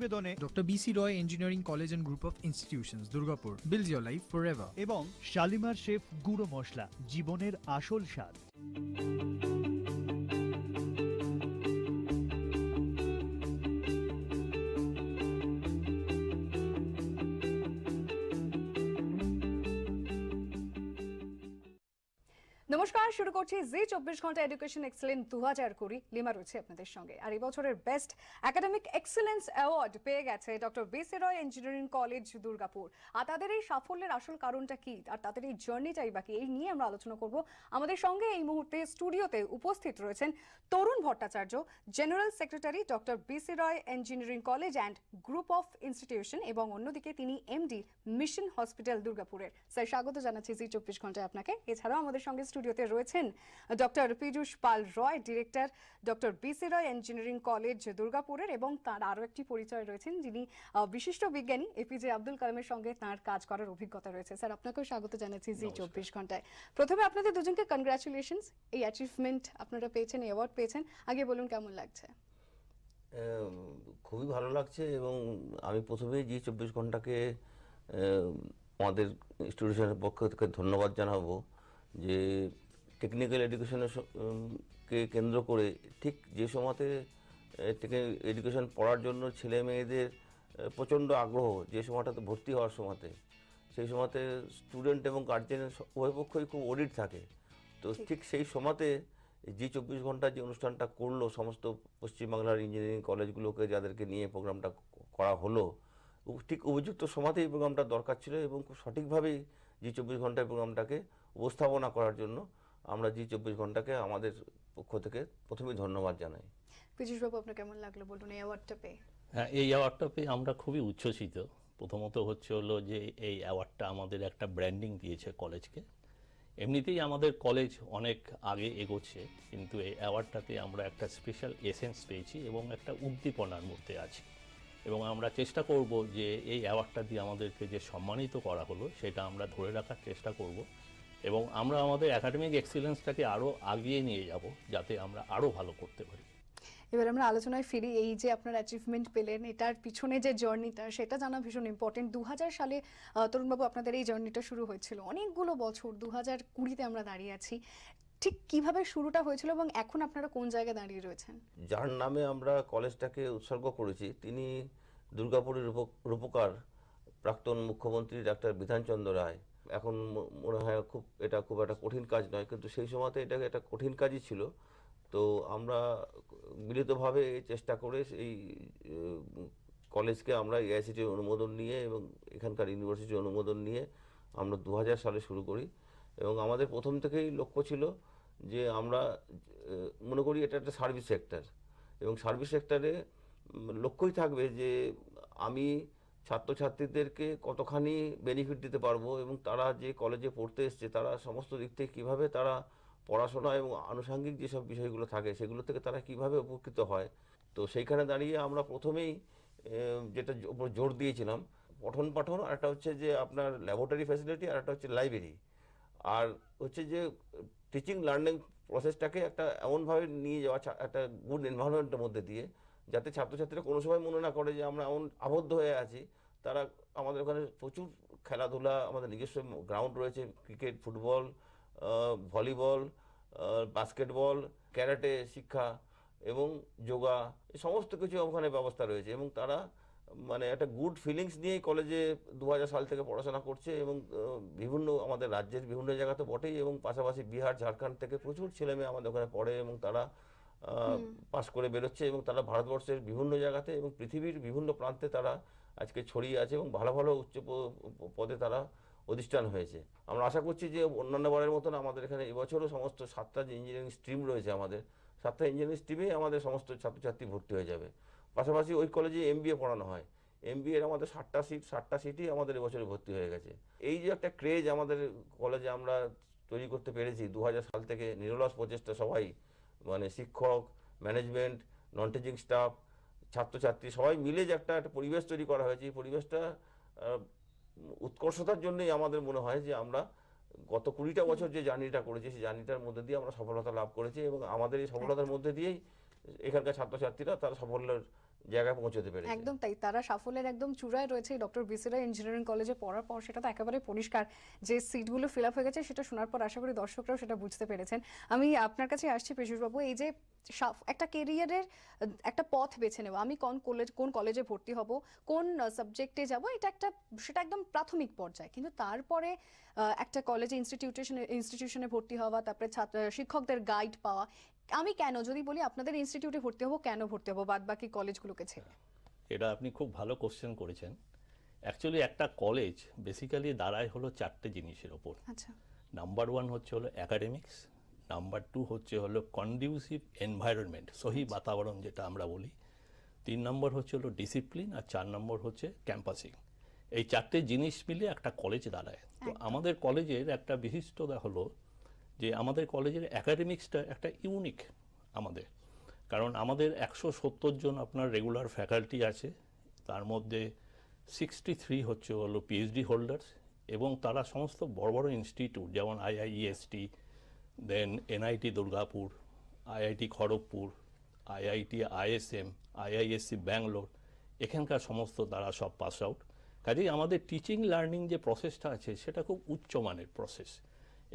প্রতিবেদনে doctor BC Roy engineering college and group of institutions Durgapur build your life for এবং Shalimar chef গুঁড়ো মশলা জীবনের আসল স্বাদ নমস্কার শুরু করছি জি চব্বিশ ঘন্টা এডুকেশন এক্সেলেন্স দু হাজার কুড়ি লিমা রয়েছে আপনাদের সঙ্গে আর এবছরের বেস্ট একাডেমিক এক্সেলেন্স অ্যাওয়ার্ড পেয়ে গেছে ডক্টর বিসি রয় ইঞ্জিনিয়ারিং কলেজ দুর্গাপুর আর তাদের এই সাফল্যের আসল কারণটা কি আর তাদের এই জার্নিটাই বাকি এই নিয়ে আমরা আলোচনা করব আমাদের সঙ্গে এই মুহূর্তে স্টুডিওতে উপস্থিত রয়েছেন তরুণ Bhattacharya general secretary doctor BC Roy engineering college and group of institution এবং অন্যদিকে তিনি এমডি মিশন হসপিটাল দুর্গাপুরের স্যার স্বাগত জানাচ্ছি জি চব্বিশ ঘন্টায় আপনাকে এছাড়াও আমাদের সঙ্গে স্টুডিও স্টুডিওতে রয়েছেন ডক্টর পীযুষ পাল রয় ডিরেক্টর ডক্টর বিসি রয় ইঞ্জিনিয়ারিং কলেজ দুর্গাপুরের এবং তার আরও একটি পরিচয় রয়েছেন যিনি বিশিষ্ট বিজ্ঞানী এপিজে আব্দুল কালামের সঙ্গে তার কাজ করার অভিজ্ঞতা রয়েছে স্যার আপনাকেও স্বাগত জানাচ্ছি জি চব্বিশ ঘন্টায় প্রথমে আপনাদের দুজনকে কনগ্রাচুলেশনস এই অ্যাচিভমেন্ট আপনারা পেয়েছেন অ্যাওয়ার্ড পেয়েছেন আগে বলুন কেমন লাগছে খুবই ভালো লাগছে এবং আমি প্রথমে জি চব্বিশ ঘন্টাকে আমাদের ইনস্টিটিউশনের পক্ষ থেকে ধন্যবাদ জানাবো যে টেকনিক্যাল এডুকেশনের কে কেন্দ্র করে ঠিক যে সময়তে এডুকেশন পড়ার জন্য ছেলে মেয়েদের প্রচণ্ড আগ্রহ যে সময়টাতে ভর্তি হওয়ার সময়তে সেই সময়তে স্টুডেন্ট এবং গার্জেনের উভয় পক্ষই খুব অডিট থাকে তো ঠিক সেই সময়তে জি চব্বিশ ঘন্টা যে অনুষ্ঠানটা করলো সমস্ত পশ্চিমবাংলার ইঞ্জিনিয়ারিং কলেজগুলোকে যাদেরকে নিয়ে প্রোগ্রামটা করা হলো ঠিক উপযুক্ত সময়তে এই প্রোগ্রামটা দরকার ছিল এবং খুব সঠিকভাবেই জি চব্বিশ ঘন্টায় প্রোগ্রামটাকে উপস্থাপনা করার জন্য আমরা জি চব্বিশ ঘন্টাকে আমাদের পক্ষ থেকে প্রথমে ধন্যবাদ জানাই বাবু আপনার কেমন লাগলো বলুন এই অ্যাওয়ার্ডটা পেয়ে হ্যাঁ এই অ্যাওয়ার্ডটা পেয়ে আমরা খুবই উচ্ছ্বসিত প্রথমত হচ্ছে হলো যে এই অ্যাওয়ার্ডটা আমাদের একটা ব্র্যান্ডিং দিয়েছে কলেজকে এমনিতেই আমাদের কলেজ অনেক আগে এগোচ্ছে কিন্তু এই অ্যাওয়ার্ডটাতে আমরা একটা স্পেশাল এসেন্স পেয়েছি এবং একটা উদ্দীপনার মধ্যে আছি এবং আমরা চেষ্টা করব যে এই অ্যাওয়ার্ডটা দিয়ে আমাদেরকে যে সম্মানিত করা হলো সেটা আমরা ধরে রাখার চেষ্টা করব এবং আমরা আমাদের একাডেমিক এক্সিলেন্সটাকে আরও আগিয়ে নিয়ে যাব যাতে আমরা আরও ভালো করতে পারি এবার আমরা আলোচনায় ফিরি এই যে আপনার অ্যাচিভমেন্ট পেলেন এটার পিছনে যে জার্নিটা সেটা জানা ভীষণ ইম্পর্টেন্ট দু সালে তরুণবাবু আপনাদের এই জার্নিটা শুরু হয়েছিল অনেকগুলো বছর দু হাজার কুড়িতে আমরা দাঁড়িয়ে আছি ঠিক কিভাবে শুরুটা হয়েছিল এবং এখন আপনারা কোন জায়গায় দাঁড়িয়ে রয়েছেন যার নামে আমরা কলেজটাকে উৎসর্গ করেছি তিনি দুর্গাপুরের রূপকার প্রাক্তন মুখ্যমন্ত্রী ডাক্তার বিধানচন্দ্র রায় এখন মনে হয় খুব এটা খুব একটা কঠিন কাজ নয় কিন্তু সেই সময়তে এটা একটা কঠিন কাজই ছিল তো আমরা মিলিতভাবে চেষ্টা করে এই কলেজকে আমরা এআইসিটির অনুমোদন নিয়ে এবং এখানকার ইউনিভার্সিটির অনুমোদন নিয়ে আমরা দু সালে শুরু করি এবং আমাদের প্রথম থেকেই লক্ষ্য ছিল যে আমরা মনে করি এটা একটা সার্ভিস সেক্টর এবং সার্ভিস সেক্টরে লক্ষ্যই থাকবে যে আমি ছাত্রছাত্রীদেরকে কতখানি বেনিফিট দিতে পারবো এবং তারা যে কলেজে পড়তে এসছে তারা সমস্ত দিক থেকে কীভাবে তারা পড়াশোনা এবং আনুষাঙ্গিক যেসব বিষয়গুলো থাকে সেগুলো থেকে তারা কিভাবে উপকৃত হয় তো সেইখানে দাঁড়িয়ে আমরা প্রথমেই যেটা জোর দিয়েছিলাম পঠন পাঠন আর একটা হচ্ছে যে আপনার ল্যাবরেটরি ফ্যাসিলিটি আর একটা হচ্ছে লাইব্রেরি আর হচ্ছে যে টিচিং লার্নিং প্রসেসটাকে একটা এমনভাবে নিয়ে যাওয়া একটা গুড এনভায়রনমেন্টের মধ্যে দিয়ে যাতে ছাত্রছাত্রীরা কোনো সময় মনে না করে যে আমরা এমন আবদ্ধ হয়ে আছি তারা আমাদের ওখানে প্রচুর খেলাধুলা আমাদের নিজস্ব গ্রাউন্ড রয়েছে cricket football volleyball basketball karate শিক্ষা এবং যোগা সমস্ত কিছু ওখানে ব্যবস্থা রয়েছে এবং তারা মানে একটা গুড ফিলিংস নিয়েই কলেজে দু সাল থেকে পড়াশোনা করছে এবং বিভিন্ন আমাদের রাজ্যের বিভিন্ন জায়গাতে বটেই এবং পাশাপাশি বিহার ঝাড়খণ্ড থেকে প্রচুর ছেলেমেয়ে আমাদের ওখানে পড়ে এবং তারা পাশ করে বেরোচ্ছে এবং তারা ভারতবর্ষের বিভিন্ন জায়গাতে এবং পৃথিবীর বিভিন্ন প্রান্তে তারা আজকে ছড়িয়ে আছে এবং ভালো ভালো উচ্চ পদে তারা অধিষ্ঠান হয়েছে আমরা আশা করছি যে অন্যান্য বারের মতন আমাদের এখানে এবছরও সমস্ত সাতটা যে ইঞ্জিনিয়ারিং স্ট্রিম রয়েছে আমাদের সাতটা ইঞ্জিনিয়ারিং স্ট্রিমে আমাদের সমস্ত ছাত্রছাত্রী ভর্তি হয়ে যাবে পাশাপাশি ওই কলেজে এম পড়ানো হয় এম এর আমাদের ষাটটা সিট ষাটটা সিটই আমাদের এবছরে ভর্তি হয়ে গেছে এই যে একটা ক্রেজ আমাদের কলেজে আমরা তৈরি করতে পেরেছি দু সাল থেকে নিরলস প্রচেষ্টা সবাই মানে শিক্ষক ম্যানেজমেন্ট নন টিচিং স্টাফ ছাত্রছাত্রী সবাই মিলে যে একটা একটা পরিবেশ তৈরি করা হয়েছে এই পরিবেশটা উৎকর্ষতার জন্যই আমাদের মনে হয় যে আমরা গত কুড়িটা বছর যে জার্নিটা করেছি সেই জার্নিটার মধ্যে দিয়ে আমরা সফলতা লাভ করেছি এবং আমাদের এই সফলতার মধ্যে দিয়েই এখানকার ছাত্রছাত্রীরা তারা সফলের জায়গায় পৌঁছতে পেরেছে একদম তাই তারা সাফল্যের একদম চূড়ায় রয়েছে ডক্টর বিসিরা ইঞ্জিনিয়ারিং কলেজে পড়ার পর সেটা তো একেবারে পরিষ্কার যে সিটগুলো ফিল আপ হয়ে গেছে সেটা শোনার পর আশা করি দর্শকরাও সেটা বুঝতে পেরেছেন আমি আপনার কাছে আসছি পীযুষবাবু এই যে একটা কেরিয়ারের একটা পথ বেছে নেব আমি কোন কলেজ কোন কলেজে ভর্তি হব কোন সাবজেক্টে যাব এটা একটা সেটা একদম প্রাথমিক পর্যায়ে কিন্তু তারপরে একটা কলেজে ইনস্টিটিউটেশন ইনস্টিটিউশনে ভর্তি হওয়া তারপরে ছাত্র শিক্ষকদের গাইড পাওয়া আমি কেন যদি বলি আপনাদের ইনস্টিটিউটে ভর্তি হবো কেন ভর্তি হবো বাদ বাকি কলেজগুলোকে ছেড়ে এটা আপনি খুব ভালো কোশ্চেন করেছেন অ্যাকচুয়ালি একটা কলেজ বেসিক্যালি দাঁড়ায় হলো চারটে জিনিসের ওপর আচ্ছা নাম্বার ওয়ান হচ্ছে হলো অ্যাকাডেমিক্স নাম্বার টু হচ্ছে হলো কন্ডিউসিভ এনভায়রনমেন্ট সহি আচ্ছা। বাতাবরণ যেটা আমরা বলি তিন নম্বর হচ্ছে হলো ডিসিপ্লিন আর চার নম্বর হচ্ছে ক্যাম্পাসিং এই চারটে জিনিস মিলে একটা কলেজ দাঁড়ায় তো আমাদের কলেজের একটা বিশিষ্টতা হলো যে আমাদের কলেজের অ্যাকাডেমিক্সটা একটা ইউনিক আমাদের কারণ আমাদের একশো সত্তর জন আপনার রেগুলার ফ্যাকাল্টি আছে তার মধ্যে সিক্সটি থ্রি হচ্ছে হলো পিএইচডি হোল্ডার্স এবং তারা সমস্ত বড় বড় ইনস্টিটিউট যেমন IIST then NIT Durgapur IIT Kharagpur IIT ISM IISc Bangalore এখানকার সমস্ত তারা সব পাস আউট কাজেই আমাদের টিচিং লার্নিং যে প্রসেসটা আছে সেটা খুব উচ্চমানের প্রসেস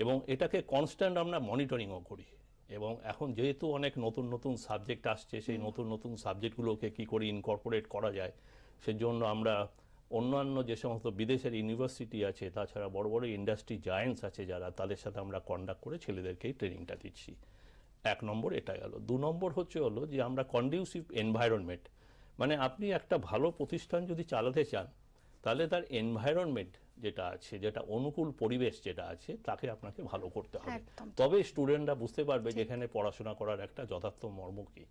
এবং এটাকে কনস্ট্যান্ট আমরা মনিটরিংও করি এবং এখন যেহেতু অনেক নতুন নতুন সাবজেক্ট আসছে সেই নতুন নতুন সাবজেক্টগুলোকে কী করে ইনকর্পোরেট করা যায় সেজন্য আমরা অন্যান্য যে সমস্ত বিদেশের ইউনিভার্সিটি আছে তাছাড়া বড় বড় ইন্ডাস্ট্রি জায়েন্টস আছে যারা তাদের সাথে আমরা কন্ডাক্ট করে ছেলেদেরকেই ট্রেনিংটা দিচ্ছি এক নম্বর এটা গেল দু নম্বর হচ্ছে হলো যে আমরা কন্ডিউসিভ এনভায়রনমেন্ট মানে আপনি একটা ভালো প্রতিষ্ঠান যদি চালাতে চান তাহলে তার এনভায়রনমেন্ট যেটা আছে যেটা অনুকূল পরিবেশ যেটা আছে তাকে আপনাকে ভালো করতে হবে তবে স্টুডেন্টরা বুঝতে পারবে যেখানে পড়াশোনা করার একটা যথার্থ মর্ম কী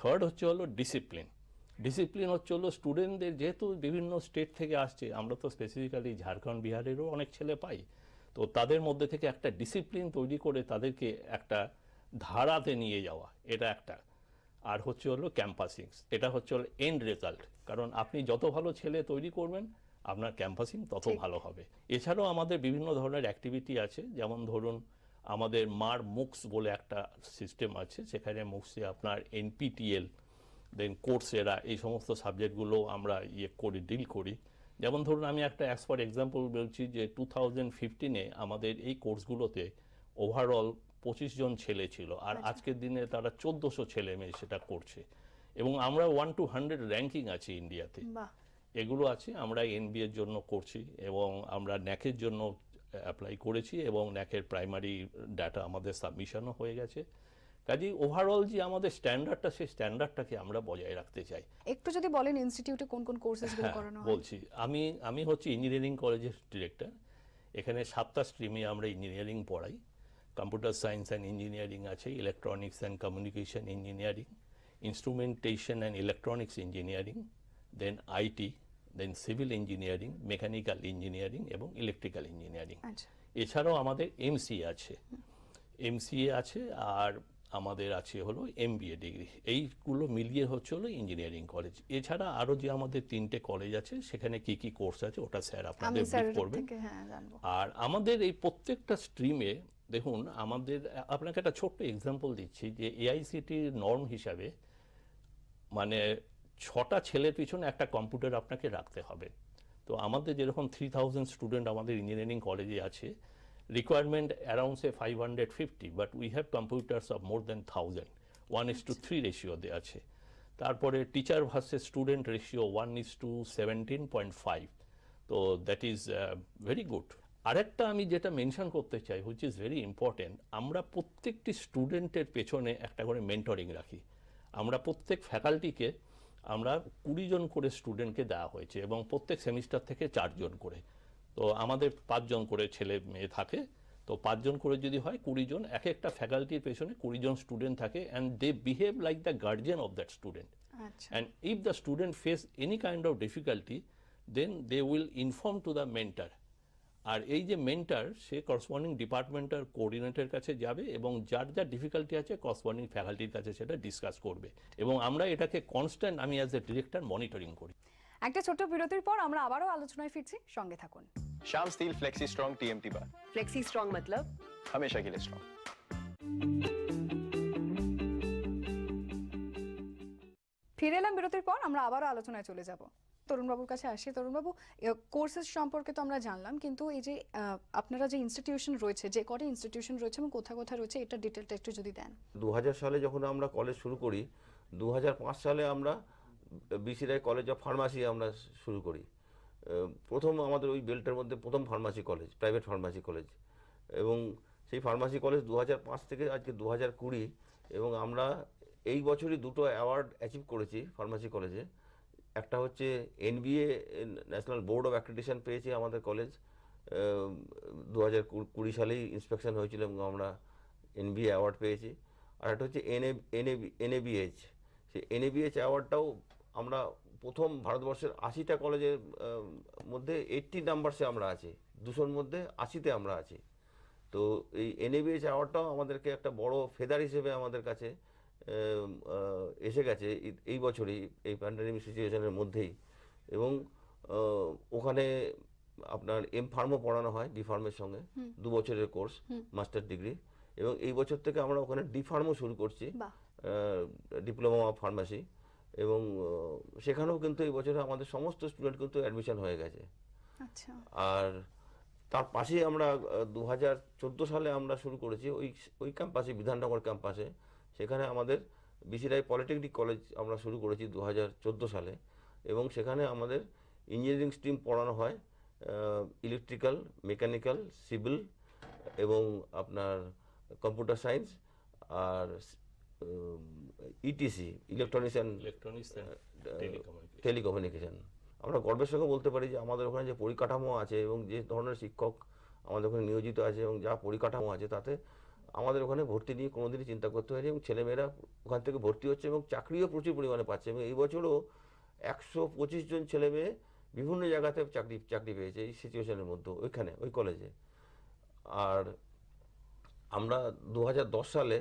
থার্ড হচ্ছে হলো ডিসিপ্লিন ডিসিপ্লিন হচ্ছে হলো স্টুডেন্টদের যেহেতু বিভিন্ন স্টেট থেকে আসছে আমরা তো স্পেসিফিক্যালি ঝাড়খণ্ড বিহারেরও অনেক ছেলে পাই তো তাদের মধ্যে থেকে একটা ডিসিপ্লিন তৈরি করে তাদেরকে একটা ধারাতে নিয়ে যাওয়া এটা একটা আর হচ্ছে হলো ক্যাম্পাসিংস এটা হচ্ছে হলো এন্ড রেজাল্ট কারণ আপনি যত ভালো ছেলে তৈরি করবেন আপনার ক্যাম্পাসিং তত ভালো হবে এছাড়াও আমাদের বিভিন্ন ধরনের অ্যাক্টিভিটি আছে যেমন ধরুন আমাদের মার মুক্স বলে একটা সিস্টেম আছে সেখানে মুক্সে আপনার এনপিটিএল দেন কোর্সেরা এই সমস্ত সাবজেক্টগুলো আমরা ইয়ে করি ডিল করি যেমন ধরুন আমি একটা অ্যাজ ফর এক্সাম্পল বলছি যে টু থাউজেন্ড ফিফটিনে আমাদের এই কোর্সগুলোতে ওভারঅল পঁচিশ জন ছেলে ছিল আর আচ্ছা। আজকের দিনে তারা চোদ্দোশো ছেলে মেয়ে সেটা করছে এবং আমরা ওয়ান টু হান্ড্রেড র্যাঙ্কিং আছি ইন্ডিয়াতে এগুলো আছে আমরা এর জন্য করছি এবং আমরা ন্যাকের জন্য অ্যাপ্লাই করেছি এবং ন্যাকের প্রাইমারি ডাটা আমাদের সাবমিশনও হয়ে গেছে কাজেই ওভারঅল যে আমাদের স্ট্যান্ডার্ডটা সেই স্ট্যান্ডার্ডটাকে আমরা বজায় রাখতে চাই একটু যদি বলেন ইনস্টিটিউটে কোন কোন গুলো হ্যাঁ, করানো হয় বলছি আমি আমি হচ্ছে ইঞ্জিনিয়ারিং কলেজের ডিরেক্টর এখানে সাতটা স্ট্রিমে আমরা ইঞ্জিনিয়ারিং পড়াই কম্পিউটার সায়েন্স অ্যান্ড ইঞ্জিনিয়ারিং আছে electronics and communication engineering instrumentation and electronics engineering then IT then civil engineering mechanical engineering এবং ইলেকট্রিক্যাল আচ্ছা। ইঞ্জিনিয়ারিং এছাড়াও আমাদের এমসিএ আছে এমসিএ আছে আর আমাদের আছে হলো এমবিএ ডিগ্রি এইগুলো মিলিয়ে হচ্ছে হলো ইঞ্জিনিয়ারিং কলেজ এছাড়া আরও যে আমাদের তিনটে কলেজ আছে সেখানে কি কি কোর্স আছে ওটা স্যার আপনাদের করবে হ্যাঁ, আর আমাদের এই প্রত্যেকটা স্ট্রিমে দেখুন আমাদের আপনাকে একটা ছোট্ট এক্সাম্পল দিচ্ছি যে এআইসিটির নর্ম হিসাবে মানে ছটা ছেলের পিছনে একটা কম্পিউটার আপনাকে রাখতে হবে তো আমাদের যেরকম থ্রি থাউজেন্ড স্টুডেন্ট আমাদের ইঞ্জিনিয়ারিং কলেজে আছে requirement around a five hundred fifty but we have computers of more than thousand one is to three রেশিওতে আছে তারপরে teacher versus student ratio one is to seventeen point five তো that is very good আরেকটা আমি যেটা mention করতে চাই which is very important আমরা প্রত্যেকটি স্টুডেন্টের পেছনে একটা করে মেন্টরিং রাখি আমরা প্রত্যেক ফ্যাকাল্টিকে আমরা কুড়ি জন করে স্টুডেন্টকে দেওয়া হয়েছে এবং প্রত্যেক সেমিস্টার থেকে চারজন করে তো আমাদের পাঁচজন করে ছেলে মেয়ে থাকে তো পাঁচজন করে যদি হয় কুড়িজন এক একটা ফ্যাকাল্টির পেছনে কুড়িজন স্টুডেন্ট থাকে and they behave like the guardian of that student and if the student face any kind of difficulty then they will inform to the mentor আর এই যে মেন্টার সে করসপন্ডিং ডিপার্টমেন্টের কোঅর্ডিনেটের কাছে যাবে এবং যার যা ডিফিকাল্টি আছে করসপন্ডিং ফ্যাকাল্টির কাছে সেটা ডিসকাস করবে এবং আমরা এটাকে কনস্ট্যান্ট আমি অ্যাজ এ ডিরেক্টর মনিটরিং করি একটা ছোট্ট বিরতির পর আমরা আবারও আলোচনায় ফিরছি সঙ্গে থাকুন Shyam steel flexi strong TMT bar flexi strong मतलब हमेशा के लिए स्ट्रॉन्ग ফিরে এলাম বিরতির পর আমরা আবারও আলোচনায় চলে যাব তরুণবাবুর কাছে আসি তরুণবাবু কোর্সেস সম্পর্কে তো আমরা জানলাম কিন্তু এই যে আপনারা যে ইনস্টিটিউশন রয়েছে যে কটা ইনস্টিটিউশন রয়েছে এবং কোথা কোথা রয়েছে এটা ডিটেলটা একটু যদি দেন দু সালে যখন আমরা কলেজ শুরু করি দু সালে আমরা বিসিরাই কলেজ অফ ফার্মাসি আমরা শুরু করি প্রথম আমাদের ওই বেল্টের মধ্যে প্রথম pharmacy college private pharmacy college এবং সেই ফার্মাসি কলেজ দু থেকে আজকে দু হাজার এবং আমরা এই বছরই দুটো অ্যাওয়ার্ড অ্যাচিভ করেছি ফার্মাসি কলেজে একটা হচ্ছে NBA national board of accreditation পেয়েছে আমাদের কলেজ দু হাজার কুড়ি সালেই ইন্সপেকশন হয়েছিল এবং আমরা এনবিএ অ্যাওয়ার্ড পেয়েছি আর একটা হচ্ছে এনএ এনএ এনএবিএইচ সেই এনএবিএইচ অ্যাওয়ার্ডটাও আমরা প্রথম ভারতবর্ষের আশিটা কলেজের মধ্যে এইটটি নাম্বারসে আমরা আছি দুশোর মধ্যে আশিতে আমরা আছি তো এই এনএবিএইচ অ্যাওয়ার্ডটাও আমাদেরকে একটা বড় ফেদার হিসেবে আমাদের কাছে এসে গেছে এই বছরই এই প্যান্ডামিক সিচুয়েশনের মধ্যেই এবং ওখানে আপনার এম ফার্মও পড়ানো হয় ডি ফার্মের সঙ্গে দু বছরের কোর্স মাস্টার ডিগ্রি এবং এই বছর থেকে আমরা ওখানে ডি ফার্মও শুরু করছি ডিপ্লোমা অফ ফার্মাসি এবং সেখানেও কিন্তু এই বছরে আমাদের সমস্ত স্টুডেন্ট কিন্তু অ্যাডমিশন হয়ে গেছে আচ্ছা। আর তার পাশেই আমরা দু সালে আমরা শুরু করেছি ওই ওই ক্যাম্পাসে বিধাননগর ক্যাম্পাসে সেখানে আমাদের বিসিরাই পলিটেকনিক কলেজ আমরা শুরু করেছি দু সালে এবং সেখানে আমাদের ইঞ্জিনিয়ারিং স্ট্রিম পড়ানো হয় ইলেকট্রিক্যাল মেকানিক্যাল সিভিল এবং আপনার কম্পিউটার সায়েন্স আর ETC electronics and electronics telecommunication আমরা গর্বের সঙ্গে বলতে পারি যে আমাদের ওখানে যে পরিকাঠামো আছে এবং যে ধরনের শিক্ষক আমাদের ওখানে নিয়োজিত আছে এবং যা পরিকাঠামো আছে তাতে আমাদের ওখানে ভর্তি নিয়ে কোনোদিনই চিন্তা করতে হয়নি এবং ছেলেমেয়েরা ওখান থেকে ভর্তি হচ্ছে এবং চাকরিও প্রচুর পরিমাণে পাচ্ছে এবং এই বছরও একশো পঁচিশ জন ছেলেমেয়ে বিভিন্ন জায়গাতে চাকরি চাকরি পেয়েছে এই সিচুয়েশনের মধ্যে ওইখানে ওই কলেজে আর আমরা দু সালে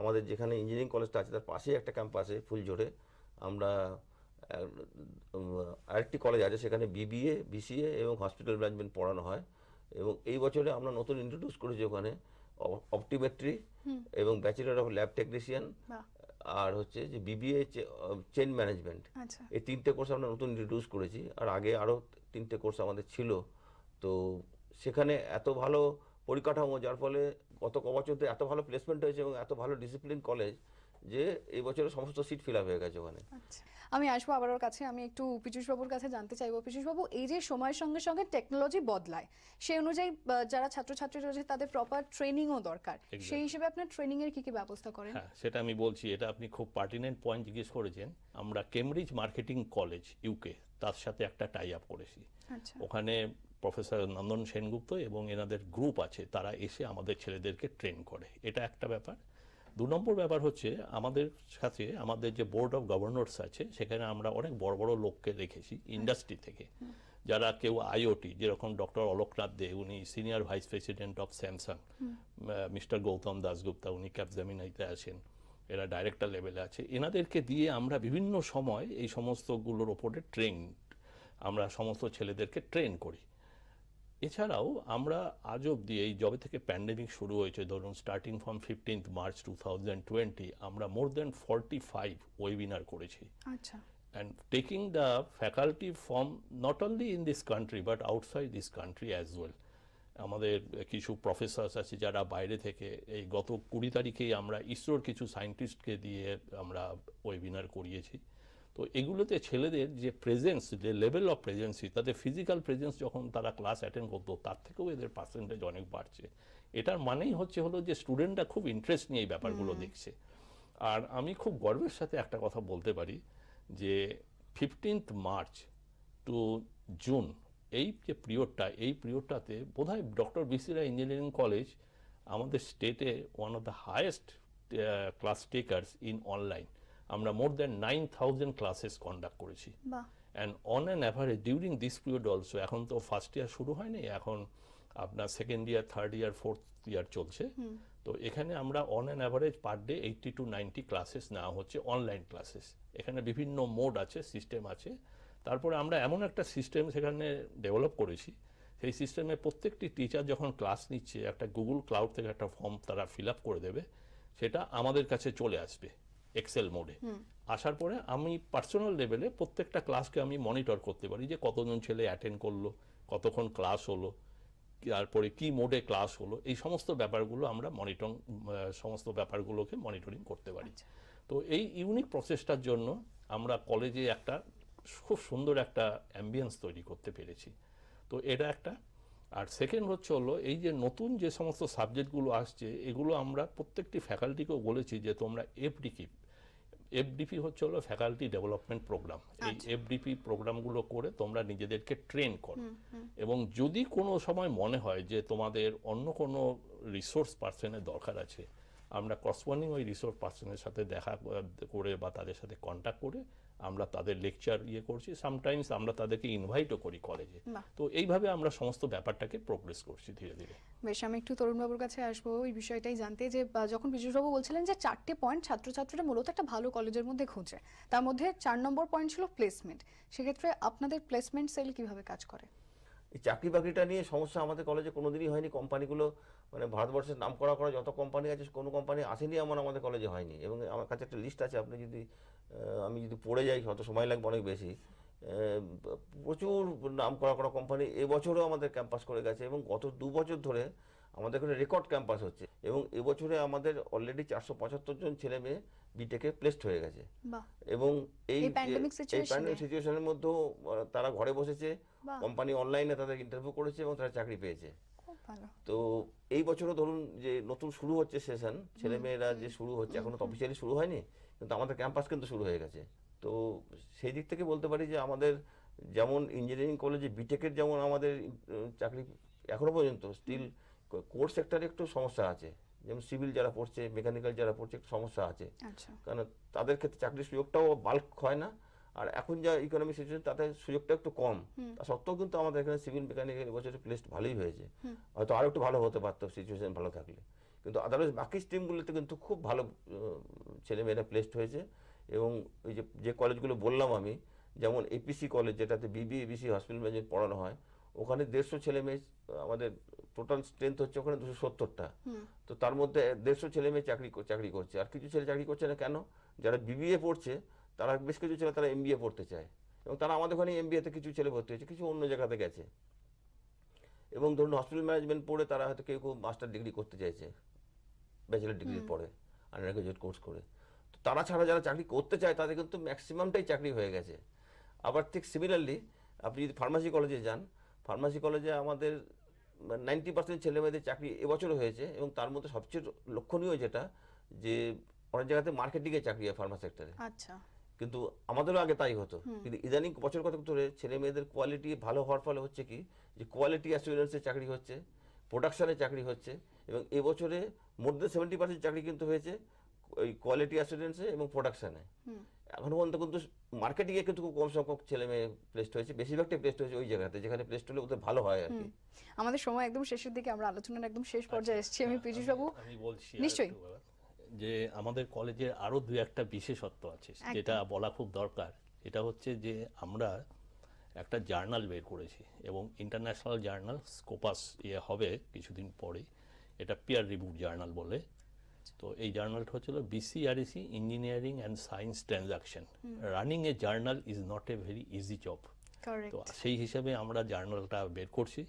আমাদের যেখানে ইঞ্জিনিয়ারিং কলেজটা আছে তার পাশেই একটা ক্যাম্পাসে আছে ফুলঝোড়ে আমরা আরেকটি কলেজ আছে সেখানে বিবিএ বিসিএ এবং হসপিটাল ম্যানেজমেন্ট পড়ানো হয় এবং এই বছরে আমরা নতুন ইন্ট্রোডিউস করেছি ওখানে অপটিমেট্রি এবং ব্যাচেলর অফ ল্যাব টেকনিশিয়ান আর হচ্ছে যে বিবিএ চেন ম্যানেজমেন্ট এই তিনটে কোর্স আমরা নতুন ইন্ট্রোডিউস করেছি আর আগে আরও তিনটে কোর্স আমাদের ছিল তো সেখানে এত ভালো পরিকাঠামো যার ফলে গত ক এত ভালো প্লেসমেন্ট হয়েছে এবং এত ভালো ডিসিপ্লিন কলেজ যে এই বছরে সমস্ত সিট ফিল আপ হয়ে গেছে ওখানে আচ্ছা। আমি আসবো আবার ওর কাছে আমি একটু বাবুর কাছে জানতে চাইবো বাবু এই যে সময়ের সঙ্গে সঙ্গে টেকনোলজি বদলায় সেই অনুযায়ী যারা ছাত্রছাত্রী রয়েছে তাদের প্রপার ট্রেনিংও দরকার সেই হিসেবে আপনার ট্রেনিং এর কি কি ব্যবস্থা করেন হ্যাঁ সেটা আমি বলছি এটা আপনি খুব পার্টিনেন্ট পয়েন্ট জিজ্ঞেস করেছেন আমরা কেমব্রিজ মার্কেটিং কলেজ ইউকে তার সাথে একটা টাই আপ করেছি আচ্ছা। ওখানে প্রফেসর নন্দন সেনগুপ্ত এবং এনাদের গ্রুপ আছে তারা এসে আমাদের ছেলেদেরকে ট্রেন করে এটা একটা ব্যাপার দু নম্বর ব্যাপার হচ্ছে আমাদের সাথে আমাদের যে বোর্ড অফ গভর্নর্স আছে সেখানে আমরা অনেক বড় বড় লোককে রেখেছি ইন্ডাস্ট্রি থেকে যারা কেউ আইওটি যেরকম ডক্টর অলোকনাথ দে উনি senior vice president of Samsung mister Gautam Dasgupta উনি ক্যাপজামিনাইতে আছেন এরা ডাইরেক্টর লেভেলে আছে এনাদেরকে দিয়ে আমরা বিভিন্ন সময় এই সমস্তগুলোর ওপরে ট্রেন আমরা সমস্ত ছেলেদেরকে ট্রেন করি এছাড়াও আমরা আজ অবধি এই যবে থেকে প্যান্ডেমিক শুরু হয়েছে ধরুন starting from fifteenth March two thousand twenty আমরা more than forty five webinar করেছি and taking the faculty from not only in this country but outside this country as well আমাদের কিছু প্রফেসার্স আছে যারা বাইরে থেকে এই গত কুড়ি তারিখেই আমরা ইসরোর কিছু সায়েন্টিস্টকে দিয়ে আমরা ওয়েবিনার করিয়েছি তো এগুলোতে ছেলেদের যে প্রেজেন্স যে লেভেল অফ প্রেজেন্সি তাদের ফিজিক্যাল প্রেজেন্স যখন তারা ক্লাস অ্যাটেন্ড করতো তার থেকেও এদের পার্সেন্টেজ অনেক বাড়ছে এটার মানেই হচ্ছে হলো যে স্টুডেন্টরা খুব ইন্টারেস্ট নিয়ে এই ব্যাপারগুলো দেখছে আর আমি খুব গর্বের সাথে একটা কথা বলতে পারি যে ফিফটিন্থ মার্চ টু জুন এই যে পিরিয়ডটা এই পিরিয়ডটাতে বোধহয় ডক্টর বিসিরা ইঞ্জিনিয়ারিং কলেজ আমাদের স্টেটে one of the highest class takers in online আমরা more than nine thousand classes conduct করেছি and on an average during this period also এখন তো ফার্স্ট ইয়ার শুরু হয়নি এখন আপনার second year third year fourth year চলছে তো এখানে আমরা on an average per day eighty two ninety classes নেওয়া হচ্ছে অনলাইন ক্লাসেস এখানে বিভিন্ন মোড আছে সিস্টেম আছে তারপরে আমরা এমন একটা সিস্টেম সেখানে ডেভেলপ করেছি সেই সিস্টেমে প্রত্যেকটি টিচার যখন ক্লাস নিচ্ছে একটা গুগল ক্লাউড থেকে একটা ফর্ম তারা ফিল আপ করে দেবে সেটা আমাদের কাছে চলে আসবে এক্সেল মোডে আসার পরে আমি পার্সোনাল লেভেলে প্রত্যেকটা ক্লাসকে আমি মনিটর করতে পারি যে কতজন ছেলে অ্যাটেন্ড করলো কতক্ষণ ক্লাস হলো তারপরে কি মোডে ক্লাস হলো এই সমস্ত ব্যাপারগুলো আমরা মনিটর সমস্ত ব্যাপারগুলোকে মনিটরিং করতে পারি আচ্ছা। তো এই ইউনিক প্রসেসটার জন্য আমরা কলেজে একটা খুব সুন্দর একটা অ্যাম্বিয়েন্স তৈরি করতে পেরেছি তো এটা একটা আর সেকেন্ড হচ্ছে হলো এই যে নতুন যে সমস্ত সাবজেক্টগুলো আসছে এগুলো আমরা প্রত্যেকটি ফ্যাকাল্টিকেও বলেছি যে তোমরা এফডি কিপ এফডিপি হচ্ছে হলো ফ্যাকাল্টি ডেভেলপমেন্ট প্রোগ্রাম এই এফডিপি আচ্ছা। প্রোগ্রামগুলো করে তোমরা নিজেদেরকে ট্রেন করো এবং যদি কোনো সময় মনে হয় যে তোমাদের অন্য কোনো রিসোর্স পার্সনের দরকার আছে আমরা করসপন্ডিং ওই রিসোর্স পার্সনের সাথে দেখা করে বা তাদের সাথে কন্ট্যাক্ট করে আমরা তাদের লেকচার ইয়ে করছি সামটাইমস আমরা তাদেরকে ইনভাইটও করি কলেজে তো এইভাবে আমরা সমস্ত ব্যাপারটাকে প্রোগ্রেস করছি ধীরে ধীরে বেশ আমি একটু তরুণবাবুর কাছে আসবো এই বিষয়টাই জানতে যে যখন বিজয়বাবু বলছিলেন যে চারটে পয়েন্ট ছাত্রছাত্রীরা মূলত একটা ভালো কলেজের মধ্যে খুঁজে তার মধ্যে চার নম্বর পয়েন্ট ছিল প্লেসমেন্ট সেক্ষেত্রে আপনাদের প্লেসমেন্ট সেল কিভাবে কাজ করে এই চাকরি বাকরিটা নিয়ে সমস্যা আমাদের কলেজে কোনোদিনই হয়নি কোম্পানিগুলো মানে ভারতবর্ষের নাম করা করা যত কোম্পানি আছে কোনো কোম্পানি আসেনি এমন আমাদের কলেজে হয়নি এবং আমার কাছে একটা লিস্ট আছে আপনি যদি আমি যদি পড়ে যাই হয়তো সময় লাগবে অনেক বেশি প্রচুর নাম করা করা কোম্পানি এবছরও আমাদের ক্যাম্পাস করে গেছে এবং গত দু বছর ধরে আমাদের এখানে রেকর্ড ক্যাম্পাস হচ্ছে এবং এবছরে আমাদের অলরেডি চারশো পঁচাত্তর জন ছেলে মেয়ে বিটেকে প্লেসড হয়ে গেছে এবং এই প্যান্ডেমিক সিচুয়েশনের মধ্যেও তারা ঘরে বসেছে কোম্পানি অনলাইনে তাদের ইন্টারভিউ করেছে এবং তারা চাকরি পেয়েছে তো এই বছরও ধরুন যে নতুন শুরু হচ্ছে সেশন ছেলে মেয়েরা যে শুরু হচ্ছে এখনো তো অফিসিয়ালি শুরু হয়নি কিন্তু আমাদের ক্যাম্পাস কিন্তু শুরু হয়ে গেছে তো সেই দিক থেকে বলতে পারি যে আমাদের যেমন ইঞ্জিনিয়ারিং কলেজে বিটেকের যেমন আমাদের চাকরি এখনো পর্যন্ত স্টিল কোর সেক্টরে একটু সমস্যা আছে যেমন সিভিল যারা পড়ছে মেকানিক্যাল যারা পড়ছে একটু সমস্যা আছে আচ্ছা। কারণ তাদের ক্ষেত্রে চাকরির সুযোগটাও বাল্ক হয় না আর এখন যা ইকোনমিক সিচুয়েশন তাতে সুযোগটা একটু কম তা সত্ত্বেও কিন্তু আমাদের এখানে সিভিল মেকানিকের এবছর প্লেসড ভালোই হয়েছে হয়তো আরও একটু ভালো হতে পারতো সিচুয়েশন ভালো থাকলে কিন্তু আদারওয়াইজ বাকি স্ট্রিমগুলোতে কিন্তু খুব ভালো ছেলেমেয়েরা প্লেসড হয়েছে এবং ওই যে যে কলেজগুলো বললাম আমি যেমন এপিসি কলেজ যেটাতে বিবি এবিসি হসপিটাল ম্যানেজমেন্ট পড়ানো হয় ওখানে দেড়শো ছেলে মেয়ে আমাদের টোটাল স্ট্রেংথ হচ্ছে ওখানে দুশো সত্তরটা তো তার মধ্যে দেড়শো ছেলে মেয়ে চাকরি চাকরি করছে আর কিছু ছেলে চাকরি করছে না কেন যারা বিবিএ পড়ছে তারা বেশ কিছু ছেলে তারা এমবিএ পড়তে চায় এবং তারা আমাদের ওখানে এমবিএতে কিছু ছেলে ভর্তি হয়েছে কিছু অন্য জায়গাতে গেছে এবং ধরুন হসপিটাল ম্যানেজমেন্ট পড়ে তারা হয়তো কেউ কেউ মাস্টার ডিগ্রি করতে চাইছে ব্যাচেলার ডিগ্রি পরে আন্ডার গ্রাজুয়েট কোর্স করে তো তারা ছাড়া যারা চাকরি করতে চায় তাদের কিন্তু ম্যাক্সিমামটাই চাকরি হয়ে গেছে আবার ঠিক সিমিলারলি আপনি যদি ফার্মাসি কলেজে যান ফার্মাসি কলেজে আমাদের নাইনটি পার্সেন্ট ছেলে মেয়েদের চাকরি এবছর হয়েছে এবং তার মধ্যে সবচেয়ে লক্ষণীয় যেটা যে অনেক জায়গাতে মার্কেটিংয়ে চাকরি হয় ফার্মা সেক্টরে আচ্ছা কিন্তু আমাদেরও আগে তাই হতো কিন্তু ইদানিং বছর কতক ধরে ছেলে মেয়েদের কোয়ালিটি ভালো হওয়ার ফলে হচ্ছে কি যে কোয়ালিটি অ্যাসুরেন্সে চাকরি হচ্ছে প্রোডাকশানে চাকরি হচ্ছে এবং এবছরে মোর দেন সেভেন্টি পার্সেন্ট চাকরি কিন্তু হয়েছে ওই কোয়ালিটি অ্যাসুরেন্সে এবং প্রোডাকশানে এখন পর্যন্ত কিন্তু মার্কেটিংয়ে কিন্তু খুব কম সংখ্যক ছেলে মেয়ে প্লেসড হয়েছে বেশিরভাগটাই প্লেসড হয়েছে ওই জায়গাতে যেখানে প্লেসড হলে ওদের ভালো হয় আর কি আমাদের সময় একদম শেষের দিকে আমরা আলোচনার একদম শেষ আচ্ছা, পর্যায়ে এসেছি আমি হ্যাঁ, পীযুষ বাবু নিশ্চয়ই যে আমাদের কলেজের আরও দু একটা বিশেষত্ব আছে যেটা বলা খুব দরকার এটা হচ্ছে যে আমরা একটা জার্নাল বের করেছি এবং ইন্টারন্যাশনাল জার্নাল স্কোপাস ইয়ে হবে কিছুদিন পরে এটা পিয়ার রিভিউ জার্নাল বলে তো এই জার্নালটা হচ্ছিল BCRAC engineering and science transaction running a journal is not a very easy job তো সেই হিসেবে আমরা জার্নালটা বের করছি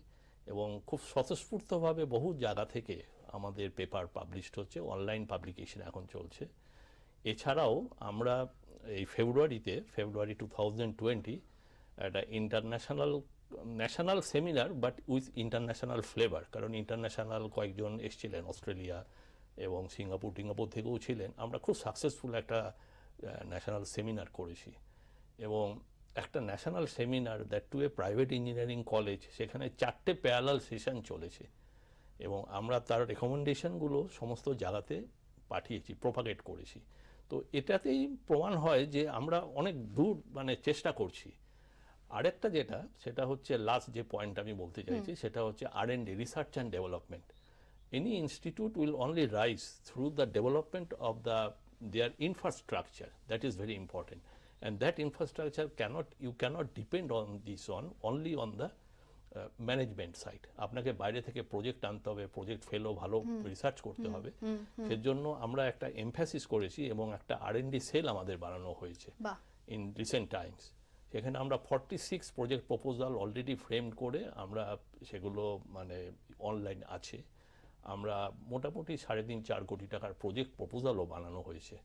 এবং খুব স্বতঃস্ফূর্তভাবে বহু জায়গা থেকে আমাদের পেপার পাবলিশড হচ্ছে অনলাইন পাবলিকেশন এখন চলছে এছাড়াও আমরা এই ফেব্রুয়ারিতে ফেব্রুয়ারি টু থাউজেন্ড টোয়েন্টি একটা international national seminar but with international flavour কারণ ইন্টারন্যাশনাল কয়েকজন এসছিলেন অস্ট্রেলিয়া এবং সিঙ্গাপুর টিঙ্গাপুর থেকেও ছিলেন আমরা খুব সাকসেসফুল একটা ন্যাশনাল সেমিনার করেছি এবং একটা national seminar that too a private engineering college সেখানে চারটে প্যারাল সেশন চলেছে এবং আমরা তার রেকমেন্ডেশনগুলো সমস্ত জায়গাতে পাঠিয়েছি প্রোপাগেট করেছি তো এটাতেই প্রমাণ হয় যে আমরা অনেক দূর মানে চেষ্টা করছি আরেকটা যেটা সেটা হচ্ছে লাস্ট যে পয়েন্ট আমি বলতে চাইছি সেটা হচ্ছে R and research and development any institute will only rise through the development of the their infrastructure that is very important and that infrastructure cannot you cannot depend on this on only on the management side আপনাকে বাইরে থেকে project আনতে হবে project ফেলো ভালো research করতে হবে জন্য আমরা একটা এমফ্যাসিস করেছি এবং একটা আর সেল আমাদের বানানো হয়েছে ইন রিসেন্ট টাইমস সেখানে আমরা forty six project proposal already frame করে আমরা সেগুলো মানে অনলাইন আছে আমরা মোটামুটি সাড়ে তিন চার কোটি টাকার প্রজেক্ট প্রপোজালও বানানো হয়েছে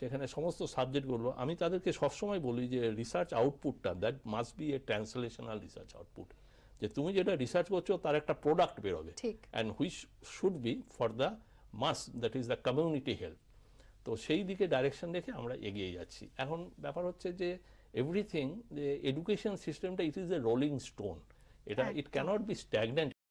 সেখানে সমস্ত সাবজেক্টগুলো আমি তাদেরকে সবসময় বলি যে রিসার্চ আউটপুটটা that must be a translational research output যে তুমি যেটা রিসার্চ করছো তার একটা প্রোডাক্ট বেরোবে and which should be for the mass that is the community help তো সেই দিকে ডাইরেকশন রেখে আমরা এগিয়ে যাচ্ছি এখন ব্যাপার হচ্ছে যে এভরিথিং যে এডুকেশন সিস্টেমটা it is a rolling stone এটা ইট ক্যানট বি স্ট্যাগনেন্ট